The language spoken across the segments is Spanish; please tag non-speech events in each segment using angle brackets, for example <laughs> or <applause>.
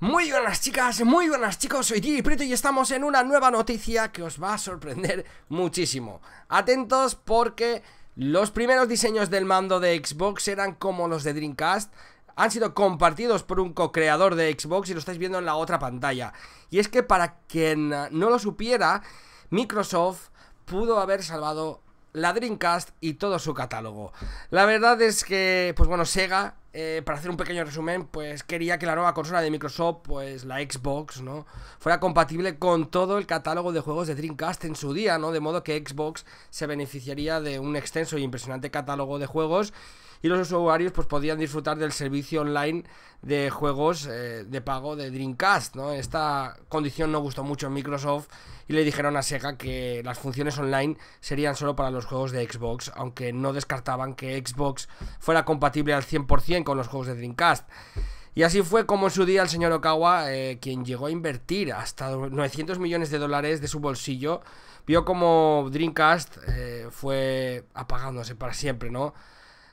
Muy buenas chicas, muy buenas chicos, soy Gigi y estamos en una nueva noticia que os va a sorprender muchísimo. Atentos porque los primeros diseños del mando de Xbox eran como los de Dreamcast, han sido compartidos por un co-creador de Xbox y lo estáis viendo en la otra pantalla. Y es que para quien no lo supiera, Microsoft pudo haber salvado la Dreamcast y todo su catálogo. La verdad es que, pues bueno, Sega eh, para hacer un pequeño resumen, pues quería que la nueva consola de Microsoft, pues la Xbox, ¿no? Fuera compatible con todo el catálogo de juegos de Dreamcast en su día, ¿no? De modo que Xbox se beneficiaría de un extenso y e impresionante catálogo de juegos y los usuarios pues podían disfrutar del servicio online de juegos eh, de pago de Dreamcast, ¿no? Esta condición no gustó mucho a Microsoft y le dijeron a Sega que las funciones online serían solo para los juegos de Xbox, aunque no descartaban que Xbox fuera compatible al 100% con los juegos de Dreamcast. Y así fue como en su día el señor Okawa, eh, quien llegó a invertir hasta 900 millones de dólares de su bolsillo, vio como Dreamcast eh, fue apagándose para siempre, ¿no?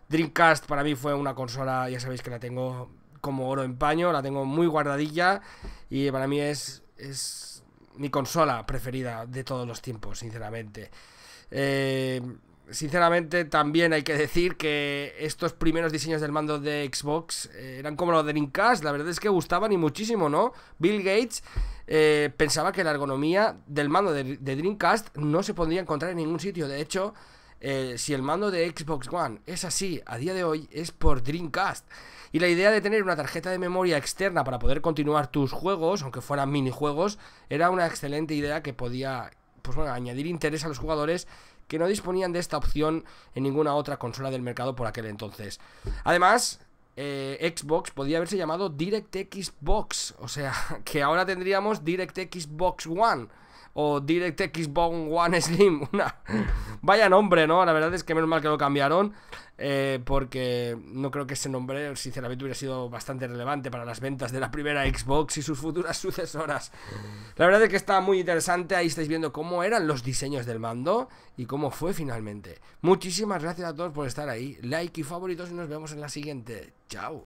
Dreamcast para mí fue una consola, ya sabéis que la tengo como oro en paño, la tengo muy guardadilla y para mí es, es mi consola preferida de todos los tiempos, sinceramente. Eh, sinceramente también hay que decir que estos primeros diseños del mando de Xbox eh, eran como los de Dreamcast, la verdad es que gustaban y muchísimo, ¿no? Bill Gates eh, pensaba que la ergonomía del mando de, Dreamcast no se podría encontrar en ningún sitio, de hecho... Eh, si el mando de Xbox One es así a día de hoy es por Dreamcast y la idea de tener una tarjeta de memoria externa para poder continuar tus juegos aunque fueran minijuegos era una excelente idea que podía pues bueno, añadir interés a los jugadores que no disponían de esta opción en ninguna otra consola del mercado por aquel entonces. Además, eh, Xbox podía haberse llamado DirectX Box, o sea, <laughs> que ahora tendríamos DirectX Box One o direct Bone One Slim. <laughs> Una... Vaya nombre, ¿no? La verdad es que menos mal que lo cambiaron, eh, porque no creo que ese nombre, sinceramente, hubiera sido bastante relevante para las ventas de la primera Xbox y sus futuras <laughs> sucesoras. La verdad es que está muy interesante, ahí estáis viendo cómo eran los diseños del mando y cómo fue finalmente. Muchísimas gracias a todos por estar ahí, like y favoritos y nos vemos en la siguiente. Chao.